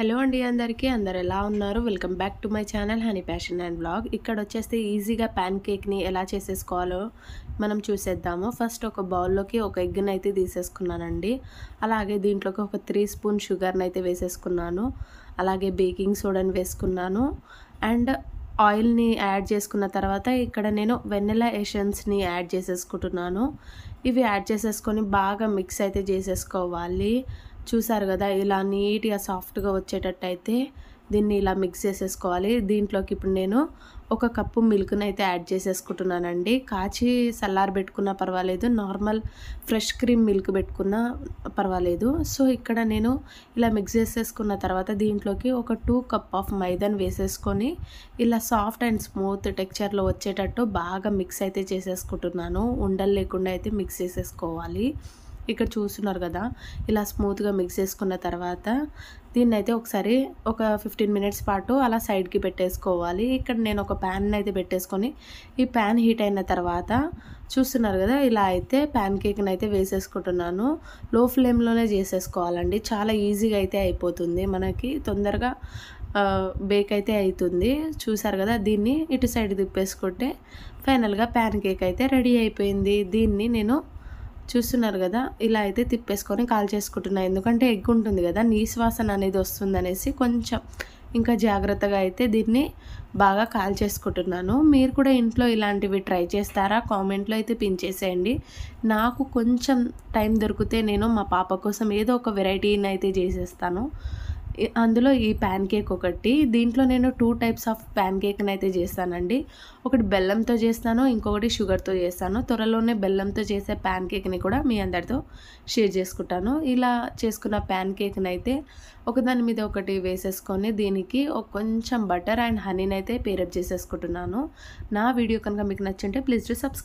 hello అండి అందరికీ అందరు ఎలా ఉన్నారు welcome back to my channel honey passion and blog ఇక్కడ వచ్చేస్తే ఈజీగా ప్యాన్ కేక్ని ఎలా చేసేసుకోవాలో మనం చూసేద్దాము ఫస్ట్ ఒక బౌల్లోకి ఒక ఎగ్ని అయితే తీసేసుకున్నానండి అలాగే దీంట్లోకి ఒక త్రీ స్పూన్ షుగర్ని అయితే వేసేసుకున్నాను అలాగే బేకింగ్ సోడాని వేసుకున్నాను అండ్ ఆయిల్ని యాడ్ చేసుకున్న తర్వాత ఇక్కడ నేను వెన్నెలా ఎషన్స్ని యాడ్ చేసేసుకుంటున్నాను ఇవి యాడ్ చేసేసుకొని బాగా మిక్స్ అయితే చేసేసుకోవాలి చూసారు కదా ఇలా నీట్గా సాఫ్ట్గా వచ్చేటట్టు అయితే దీన్ని ఇలా మిక్స్ చేసేసుకోవాలి దీంట్లోకి ఇప్పుడు నేను ఒక కప్పు మిల్క్ని అయితే యాడ్ చేసేసుకుంటున్నానండి కాచి సల్లార్ పెట్టుకున్నా పర్వాలేదు నార్మల్ ఫ్రెష్ క్రీమ్ మిల్క్ పెట్టుకున్నా పర్వాలేదు సో ఇక్కడ నేను ఇలా మిక్స్ చేసేసుకున్న తర్వాత దీంట్లోకి ఒక టూ కప్ ఆఫ్ మైదాన్ వేసేసుకొని ఇలా సాఫ్ట్ అండ్ స్మూత్ టెక్చర్లో వచ్చేటట్టు బాగా మిక్స్ అయితే చేసేసుకుంటున్నాను ఉండలు లేకుండా అయితే మిక్స్ చేసేసుకోవాలి ఇక్కడ చూస్తున్నారు కదా ఇలా స్మూత్గా మిక్స్ చేసుకున్న తర్వాత దీన్ని అయితే ఒకసారి ఒక ఫిఫ్టీన్ మినిట్స్ పాటు అలా సైడ్కి పెట్టేసుకోవాలి ఇక్కడ నేను ఒక ప్యాన్ అయితే పెట్టేసుకొని ఈ ప్యాన్ హీట్ అయిన తర్వాత చూస్తున్నారు కదా ఇలా అయితే ప్యాన్ కేక్ని అయితే వేసేసుకుంటున్నాను లో ఫ్లేమ్లోనే చేసేసుకోవాలండి చాలా ఈజీగా అయితే అయిపోతుంది మనకి తొందరగా బేక్ అయితే అవుతుంది చూసారు కదా దీన్ని ఇటు సైడ్ తిప్పేసుకుంటే ఫైనల్గా ప్యాన్ కేక్ అయితే రెడీ అయిపోయింది దీన్ని నేను చూస్తున్నారు కదా ఇలా అయితే తిప్పేసుకొని కాల్ చేసుకుంటున్నాయి ఎందుకంటే ఎగ్ ఉంటుంది కదా నీశ్వాసన అనేది వస్తుందనేసి కొంచెం ఇంకా జాగ్రత్తగా అయితే దీన్ని బాగా కాల్ చేసుకుంటున్నాను మీరు కూడా ఇంట్లో ఇలాంటివి ట్రై చేస్తారా కామెంట్లో అయితే పింఛేసేయండి నాకు కొంచెం టైం దొరికితే నేను మా పాప కోసం ఏదో ఒక వెరైటీని అయితే చేసేస్తాను అందులో ఈ ప్యాన్ కేక్ ఒకటి దీంట్లో నేను టూ టైప్స్ ఆఫ్ ప్యాన్ కేక్ని అయితే చేస్తానండి ఒకటి బెల్లంతో చేస్తాను ఇంకొకటి షుగర్తో చేస్తాను త్వరలోనే బెల్లంతో చేసే ప్యాన్ కేక్ని కూడా మీ అందరితో షేర్ చేసుకుంటాను ఇలా చేసుకున్న ప్యాన్ కేక్ని అయితే ఒకదాని మీద ఒకటి వేసేసుకొని దీనికి కొంచెం బటర్ అండ్ హనీని అయితే పేరప్ చేసేసుకుంటున్నాను నా వీడియో కనుక మీకు నచ్చింటే ప్లీజ్ టు సబ్స్క్రైబ్